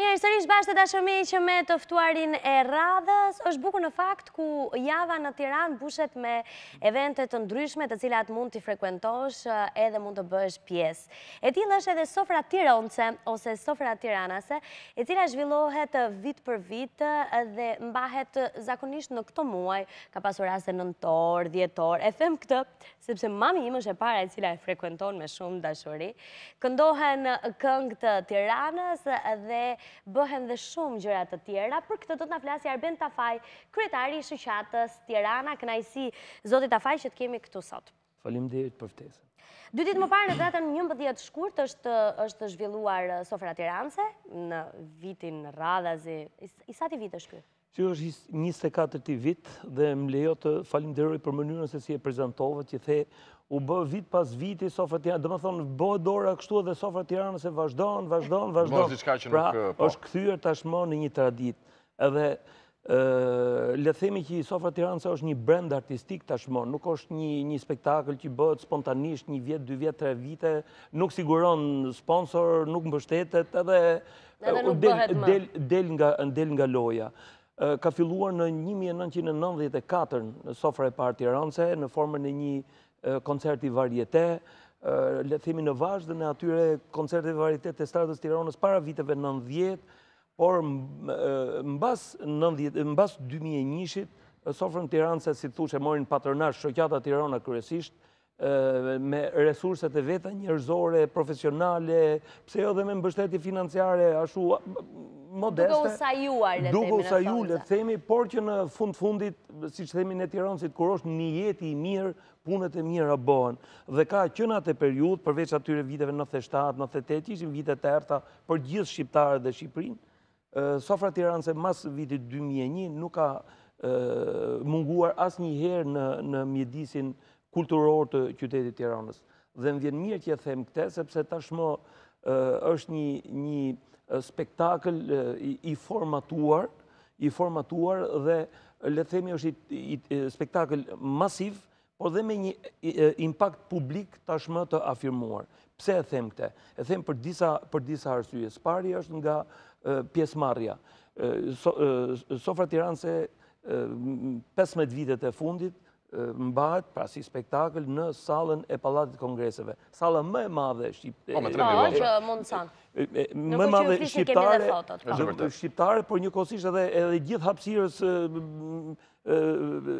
Mirë, sërish bashkë të që me tëftuarin e radhës, është buku në fakt ku java në Tiran bushet me eventet të ndryshme të cilat mund të frekuentosh eh, edhe mund të bësh pjesë. E ti lësh edhe sofra tironëse, ose sofra tiranase, e cila zhvillohet vit për vit eh, dhe mbahet zakonisht në këto muaj, ka pasur asë nëntor, djetor, e them këtë, sepse mami imë është e para e cila e frekuenton me shumë dashëri, këndohen këngë të tiranës dhe bëhen dhe shumë gjërat të tjera. Për këtë do të në flasë Jarben Tafaj, kryetari i shëqatës Tirana, kënajsi Zotit Tafaj që të kemi këtu sot. Falim i të përftesë. Dytit më parë në datën një mbëdhjet shkurt është është zhvilluar Sofra Tiranse në vitin radhazi. Isati vit është kërë? Që është 24 ti vit dhe më lejo të falim për mënyrën se si e prezentove që the u bë vit pas viti sofrat tjera, dhe më thonë bë dora kështu edhe sofrat tjera nëse vazhdojnë, vazhdojnë, vazhdojnë. Pra po. është këthyër tashmo në një tradit. Edhe lethemi që sofrat tjera nëse është një brend artistik tashmo, nuk është një spektakl që bëhet spontanisht një vjetë, dy vjet, tre vite, nuk siguron sponsor, nuk mbështetet, edhe nuk bëhet më. Del nga loja ka filluar në 1994 në sofra e partë tjeranëse, në formën e një koncerti varjetet, le themi në vazhë dhe në atyre koncerti varjetet të të tiranës para viteve 90, por në basë 2001-shit, sofrën tjeranëse, si të e morin paternash shokjata tjerana kërësishtë, me resurset e veta njërzore, profesionale, pse jo dhe me mbështetje financiare, ashtu modeste. Duke sajuar, le themi në fundit. Duke le themi, por që në fund fundit, si që themi në tironësit, kur është një jeti i mirë, punët e mirë a bohen. Dhe ka qënat e periud, përveç atyre viteve 97, 98, që ishin vite të erta për gjithë shqiptare dhe Shqiprin, sofra Tiranëse mas vitit 2001 nuk ka munguar asë një herë në mjedisin nështë kulturor të qytetit Tiranës. Dhe më vjen mirë që e them këtë sepse tashmë është një një spektakël i formatuar, i formatuar dhe le të themi është i spektakël masiv, por dhe me një impakt publik tashmë të afirmuar. Pse e them këtë? E them për disa për disa arsye. Spari është nga pjesëmarrja. Sofra Tiranëse 15 vitet e fundit, mbart pra si spektakël në sallën e pallatit kongreseve. Salla më e madhe e shqiptare. Po, që mund san. Më e madhe shqiptare. shqiptare, por njëkohësisht edhe edhe gjithë hapësirës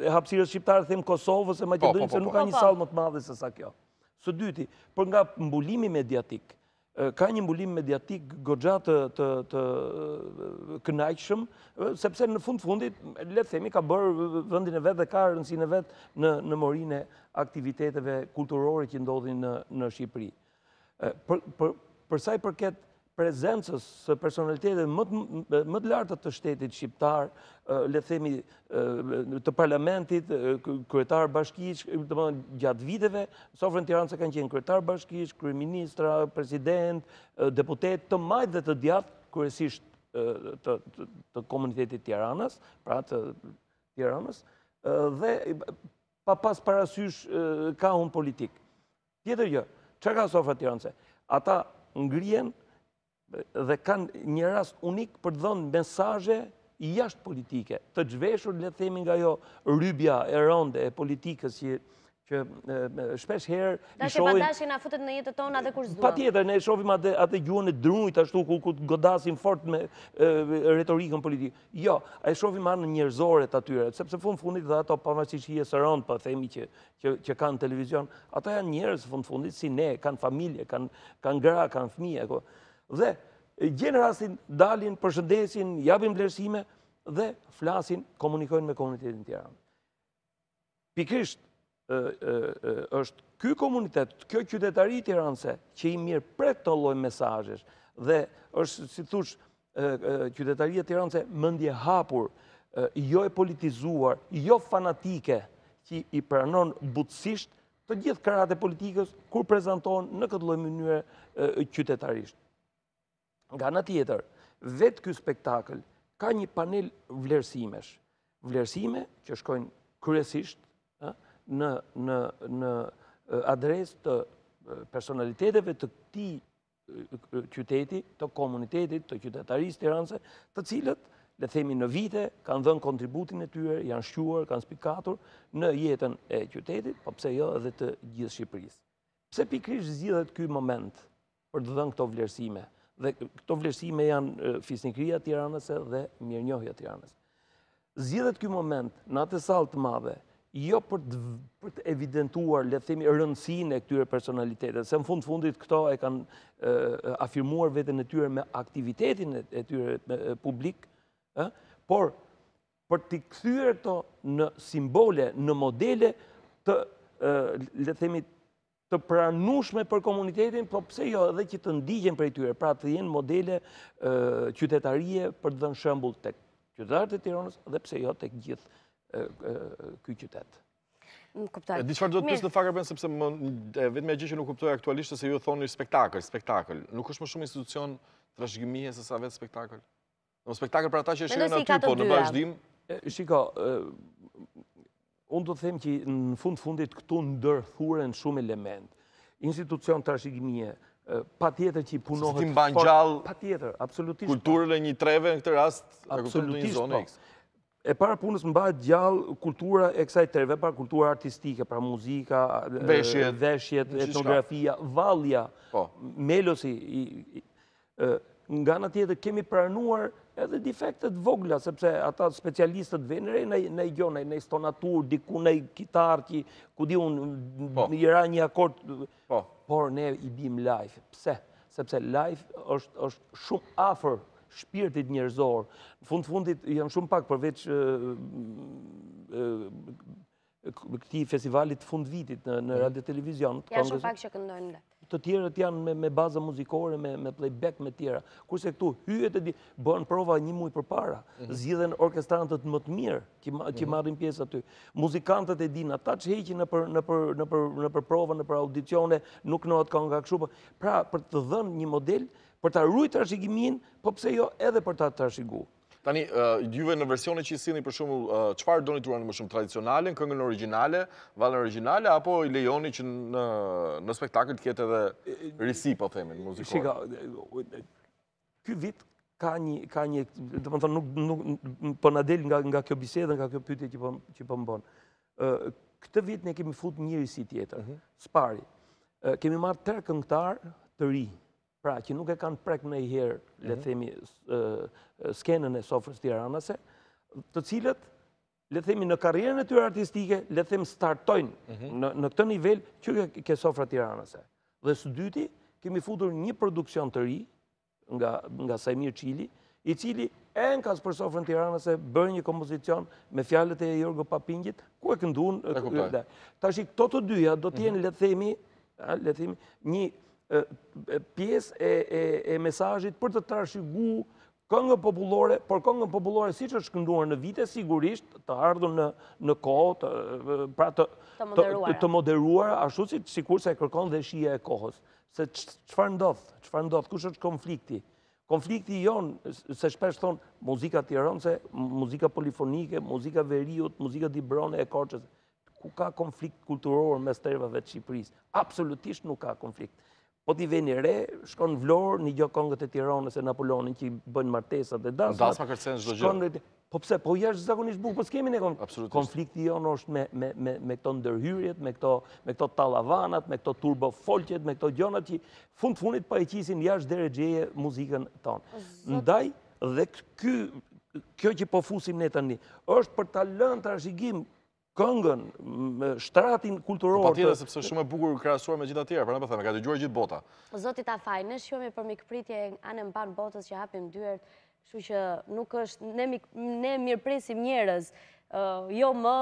e hapësirës shqiptare them Kosovës e po, po, Maqedonisë po, nuk ka një sallë më të madhe se sa kjo. Së dyti, për nga mbulimi mediatik, ka një mbulim mediatik gogjat të kënajqëshëm, sepse në fund-fundit, letë themi, ka bërë vëndin e vetë dhe ka rëndësin e vetë në morin e aktiviteteve kulturore që ndodhin në Shqipëri. Përsa i përket prezencës së personalitetet më të lartë të shtetit shqiptar, le themi të parlamentit, kryetar bashkish, gjatë viteve, sofrën tiranë se kanë qenë kryetar bashkish, kryeministra, president, deputet, të majtë dhe të djatë kërësisht të komunitetit tiranës, pra të tiranës, dhe pa pas parasysh ka unë politikë. Tjetër gjë, që ka sofrë tiranëse? Ata ngrienë dhe kanë një rast unik për të dhënë mesaje jashtë politike, të zhveshur le të themi nga ajo rrybja e rëndë e politikës që që shpesh herë i shohim. dashin a afutet në jetën tonë edhe kur Pa Patjetër, ne e shohim atë atë gjuhën e drunit ashtu ku këtë godasin fort me retorikën politike. Jo, ai shohim anë njerëzore të atyre, sepse fund fundit dhe ato pavarësishje së rond, pa po themi që që kanë televizion, ata janë njerëz fund fundit si ne, kanë familje, kanë kanë gra, kanë fëmijë, apo dhe gjenë rastin, dalin, përshëndesin, jabin blersime dhe flasin, komunikojnë me komunitetin tjera. Pikrisht, është ky komunitet, kjo qytetari tiranëse, që i mirë pre të loj mesajesh, dhe është, si thush, qytetaria tiranëse mëndje hapur, jo e politizuar, jo fanatike, që i pranon butësisht të gjithë karate politikës, kur prezentohen në këtë loj mënyre qytetarisht. Nga në tjetër, vetë kjo spektakl ka një panel vlerësimesh. Vlerësime që shkojnë kërësisht në adres të personaliteteve të ti qyteti, të komunitetit, të qytetarist të rënse, të cilët, le themi në vite, kanë dhënë kontributin e tyre, janë shquar, kanë spikatur në jetën e qytetit, po pse jo edhe të gjithë Shqipëris. Pse pikrish zhjithet këj moment për të dhënë këto vlerësime? dhe këto vlerësime janë fisnikria tiranëse dhe mirë njohja tiranëse. Zgjidhet kjo moment, në atë salë të madhe, jo për të evidentuar, le themi, rëndësin e këtyre personalitetet, se në fund fundit këto e kanë afirmuar vete në tyre me aktivitetin e tyre publik, por për të këthyre këto në simbole, në modele të, le themi, të pranushme për komunitetin, po pse jo edhe që të ndigjen për e tyre, pra të jenë modele qytetarie për dhe në shëmbull të qytetarët e tironës, dhe pse jo të gjithë këj qytetë. Disfar do të pysë në fakar bënë, sepse vetë me gjithë që nuk kuptoj aktualishtë, se ju thoni spektakl, spektakl. Nuk është më shumë institucion të rëshgjimije se sa vetë spektakl? Në spektakl për ata që e shirën aty, po në bashdim? Shiko, Unë do të them që në fundë fundit këtu në shumë element. Institucion të arshikimie, pa tjetër që i punohet... Së të imban gjallë... Pa tjetër, absolutisht... Po. Kulturën e një treve në këtë rast... Absolutisht, po. E para punës mba gjallë kultura e kësaj treve, pra kultura artistike, pra muzika, veshjet, etnografia, valja, po. melosi... Nga në tjetër, kemi pranuar edhe defektet vogla, sepse ata specialistët venre, ne i gjonaj, ne i stonatur, diku ne i kitarë ku di unë po. i ra një akord, po. por ne i bim live. Pse? Sepse live është shumë afer shpirtit në Fundë fundit janë shumë pak përveç këti festivalit fundë vitit në mhm. radio televizion. Ja shumë pak që këndojnë në të tjerët janë me baza muzikore, me playback, me tjera. Kurse këtu, hyet e di, bënë prova një mujë për para, mhm. zhjithen orkestrantët më të mirë, që mhm. marrin pjesë aty. Muzikantët e di, në ta që heqin në për prova, në për audicione, nuk në atë ka nga këshu, po, pra për të dhënë një model, për të rrujtë të rrshikimin, po pse jo edhe për të të rrshikimin. Tani, juve në versione që i sini për shumë, qëfar do një të ruanë më shumë tradicionale, në këngë në originale, valë në originale, apo i lejoni që në spektakl të kjetë edhe risi, po themin, muzikore? Shika, kjo vit ka një, ka një, dhe më thonë, nuk, nuk, për po në del nga kjo bisedë, nga kjo pytje që për po, po më Këtë vit ne kemi fut një risi tjetër, mhm. spari, kemi marë tërë këngëtarë të ri, pra që nuk e kanë prek në i herë, le mhm. themi, skenën e sofrës tiranase, të cilët, le themi, në karrierën e tyre artistike, le themi, startojnë mhm. në këtë nivel që ke sofrë tiranase. Dhe së dyti, kemi futur një produksion të ri, nga Sajmir Qili, i cili e në kasë për sofrën tiranëse bërë një kompozicion me fjallet e Jorgo Papingit, ku e këndun... Ta shikë, këto të dyja do t'jeni, mhm. le themi, një pjesë e mesajit për të trashigu këngën populore, por këngën populore si që është kënduar në vite, sigurisht të ardhë në kohë, pra të moderuar, ashtu si që sikur se kërkon dhe shia e kohës. Se qëfar ndodhë, qëfar ndodhë, kush është konflikti? Konflikti jonë, se shpesh thonë, muzika të muzika polifonike, muzika veriut, muzika dibrone e korqës. ku ka konflikt kulturorën me stërëve dhe Qipërisë. Absolutisht nuk ka konflikt. Po t'i veni re, shkon vlorë një gjokë kongët e tironës e Napolonin që i bënë martesat dhe dasmat. Dasma kërcen shdo gjë. Po pse, po jashtë zakonisht bukë, po s'kemi në konflikti jonë është me këto ndërhyrjet, me këto talavanat, me këto turbo folqet, me këto gjonat që fund funit pa po e qisin jashtë dhe regjeje muzikën tonë. Ndaj, dhe kjo që po fusim ne të një, është për talën të rëshigim këngën, shtratin kulturor... Po, pa tjede, sepse shumë e bukur krasuar me gjitha tjera, për në përthema, po ka të gjuar gjithë bota. Zotit Afaj, në shumë e për mikëpritje anën banë botës që hapim dyërt, shu që nuk është, ne mirëpresim njërez, jo më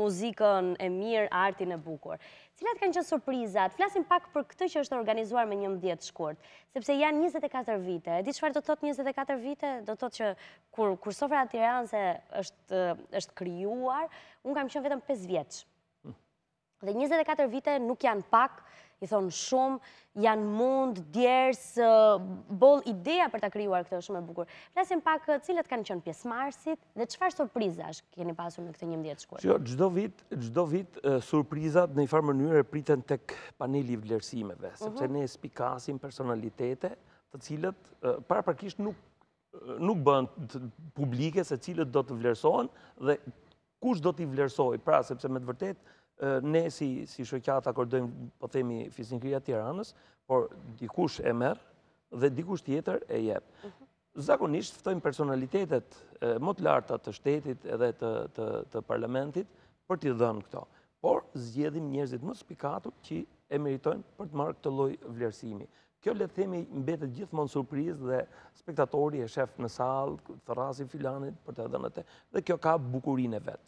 muzikën e mirë, artin e bukur. Cilat kanë qënë surprizat? Flasim pak për këtë që është organizuar me njëmë djetë shkurt. Sepse janë 24 vite. Di që do të thot 24 vite? Do të thot që kur sofra të tiranëse është kryuar, unë kam qënë vetëm 5 vjetës. Hm. Dhe 24 vite nuk janë pak, i thonë shumë, janë mund, djerës, bol ideja për të kryuar këtë shumë e bukur. Lesim pak cilët kanë qënë pjesmarsit dhe qëfar surprizash keni pasur në këtë njëmë djetë shkuar? Qjo, gjdo vit, gjdo vit surprizat në i farë mënyre priten të paneli vlerësimeve, mhm. sepse ne spikasim personalitete të cilët, para prakisht nuk bënd publike se cilët do të vlerësohen dhe kush do t'i vlerësoj, pra sepse me të vërtetë, ne si shëkjat akordojmë, po themi, fisinkria tiranës, por dikush e merë dhe dikush tjetër e jepë. Mhm. Zakonisht, fëtojmë personalitetet më të larta të shtetit edhe të parlamentit për t'i dhënë këto. Por, zgjedhim njerëzit më spikatu që e meritojnë për të marrë këtë loj vlerësimi. Kjo le themi mbetet gjithmonë surpriz dhe spektatori e shef në salë, thërasi filanit për të dhënë dhënëte, dhe kjo ka bukurin e vetë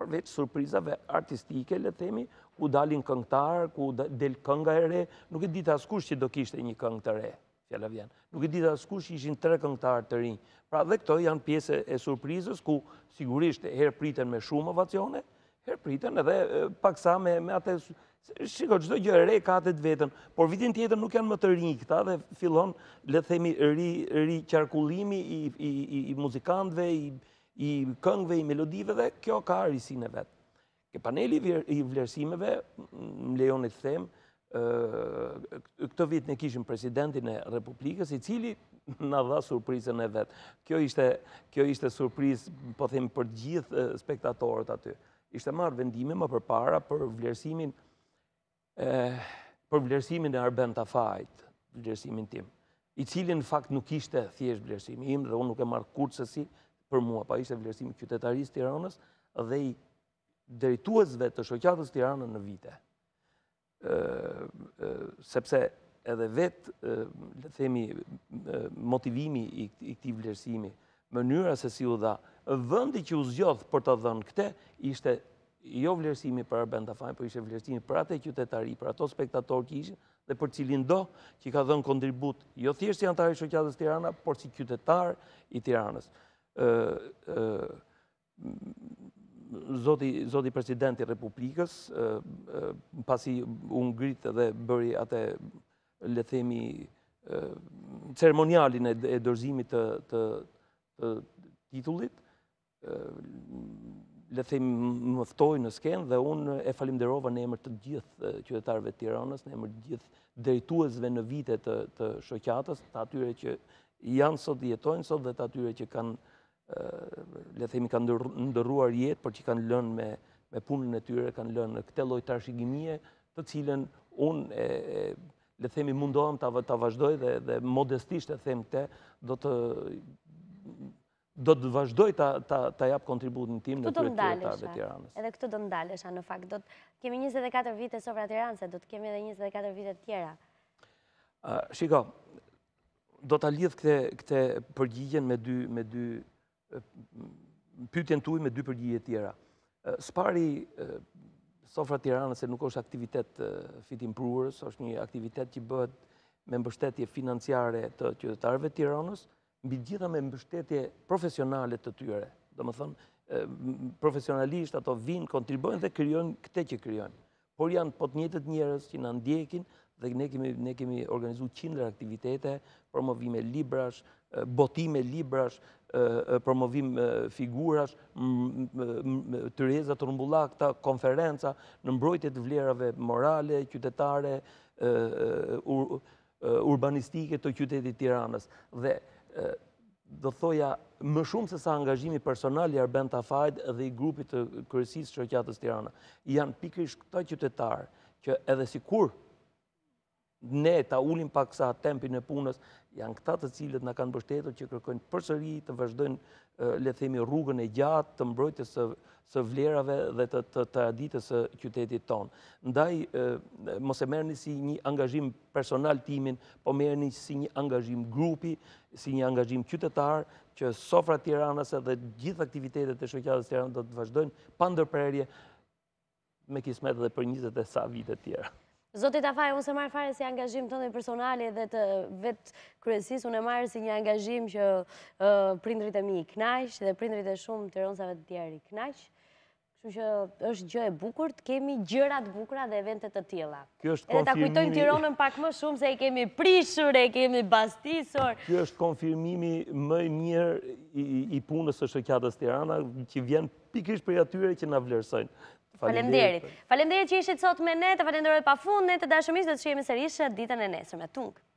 përveç surprizave artistike, le themi, ku dalin këngtarë, ku del kënga e re, nuk e ditë askush që do kishte një këngë të re, fjallë vjenë. Nuk e ditë askush që ishin tre këngtarë të rinjë. Pra dhe këto janë pjese e surprizës, ku sigurisht herë priten me shumë ovacione, herë priten edhe paksa me atë... Shiko, qdo gjë e re ka atët vetën, por vitin tjetër nuk janë më të rinjë këta dhe fillon, le themi, ri qarkullimi i muzikantve, i i këngve, i melodive dhe kjo ka arisin e vetë. Ke paneli i vlerësimeve, më lejon e të themë, këtë vit në kishim presidentin e Republikës, i cili në dha surprizën e vetë. Kjo ishte, ishte surprizë, po them, për gjithë spektatorët aty. Ishte marrë vendime më për para për vlerësimin, për vlerësimin e Arben Tafajt, vlerësimin tim, i cili në fakt nuk ishte thjesht vlerësimim, im, dhe unë nuk e marrë kurë sësi, për mua, pa ishte vlerësimi qytetarisë Tiranës dhe i drejtuesve të shoqatës Tiranë në vite. Sepse edhe vetë, dhe themi, motivimi i këti vlerësimi, mënyra se si u dha, vëndi që u zgjodhë për të dhënë këte, ishte jo vlerësimi për arben të për ishte vlerësimi për atë e qytetari, për ato spektator që ishte, dhe për cilin do që ka dhënë kontribut, jo thjeshtë janë të i qëtës tiranë, por si qytetar i tiranës. Zoti Presidenti Republikës, pasi unë gritë dhe bëri atë, le themi, ceremonialin e dërzimit të titullit, le themi më thtoj në skenë dhe unë e falimderova në emër të gjithë qytetarve tiranës, në emër gjithë drejtuesve në vitet të shokjatës, të atyre që janë sot, jetojnë sot dhe të atyre që kanë le themi kanë ndërruar jetë, por që kanë lënë me punën e tyre, kanë lënë këte lojtar shikimie, të cilën unë, le themi mundohem të vazhdoj dhe modestisht e them këte, do të do të vazhdoj të japë kontributin tim në këtë kërët kërëtarve tiranës. Edhe këtu do të ndalësha në fakt. Do të kemi 24 vite sopra tiranëse, do të kemi edhe 24 vite tjera. Shiko, do të lidhë këte përgjigjen me dy pytjen të ujë me dy përgjigje tjera. Spari, Sofra Tiranës e nuk është aktivitet fitim prurës, është një aktivitet që bëhet me mbështetje financiare të qytetarve Tiranës, mbi gjitha me mbështetje profesionale të tyre. Do më thënë, profesionalisht ato vinë, kontribojnë dhe kryonë këte që kryonë. Por janë pot njëtët njërës që në ndjekin dhe ne kemi organizu qindrë aktivitete, promovime librash, botime librash, promovim figurash, të reza të rëmbullak, këta konferenca në mbrojtjet vlerave morale, qytetare, urbanistike të qytetit tiranës. Dhe do thoja, më shumë se sa angazhimi personal i Arben Tafajt dhe i grupit të kërësisë shërkjatës tiranë, janë pikrish këta qytetarë, që edhe si kur ne ta ulim pa kësa tempi në punës, janë këta të cilët në kanë bështetur që kërkojnë përsëri të vazhdojnë lethemi rrugën e gjatë të mbrojtës së vlerave dhe të të aditës së qytetit ton. Ndaj mos e merrni si një angazhim personal timin, po merrni si një angazhim grupi, si një angazhim qytetar që sofra e Tiranës dhe të gjithë aktivitetet e shoqatave të Tiranës do të vazhdojnë pa ndërprerje me kismet dhe për 20 e sa vite të tjera. Zotit Afaj, unë se marrë fare si angazhim të në personali dhe të vetë kryesis, unë e marrë si një angazhim që prindrit e mi i knajsh dhe prindrit e shumë të rënsave të tjerë i knajsh. Shumë që është gjë e bukur të kemi gjërat bukra dhe eventet të tjela. Edhe ta të tironën pak më shumë se i kemi prishur, e kemi bastisur. Kjo është konfirmimi më njërë i punës është kjatës tirana, që vjen pikrish për atyre që na vlerësojnë. Falemderit. Falemderit që ishit sot me ne, të falemderit pa fund, ne të dashëmisht dhe të shqemi sërishë ditën e nesër me tungë.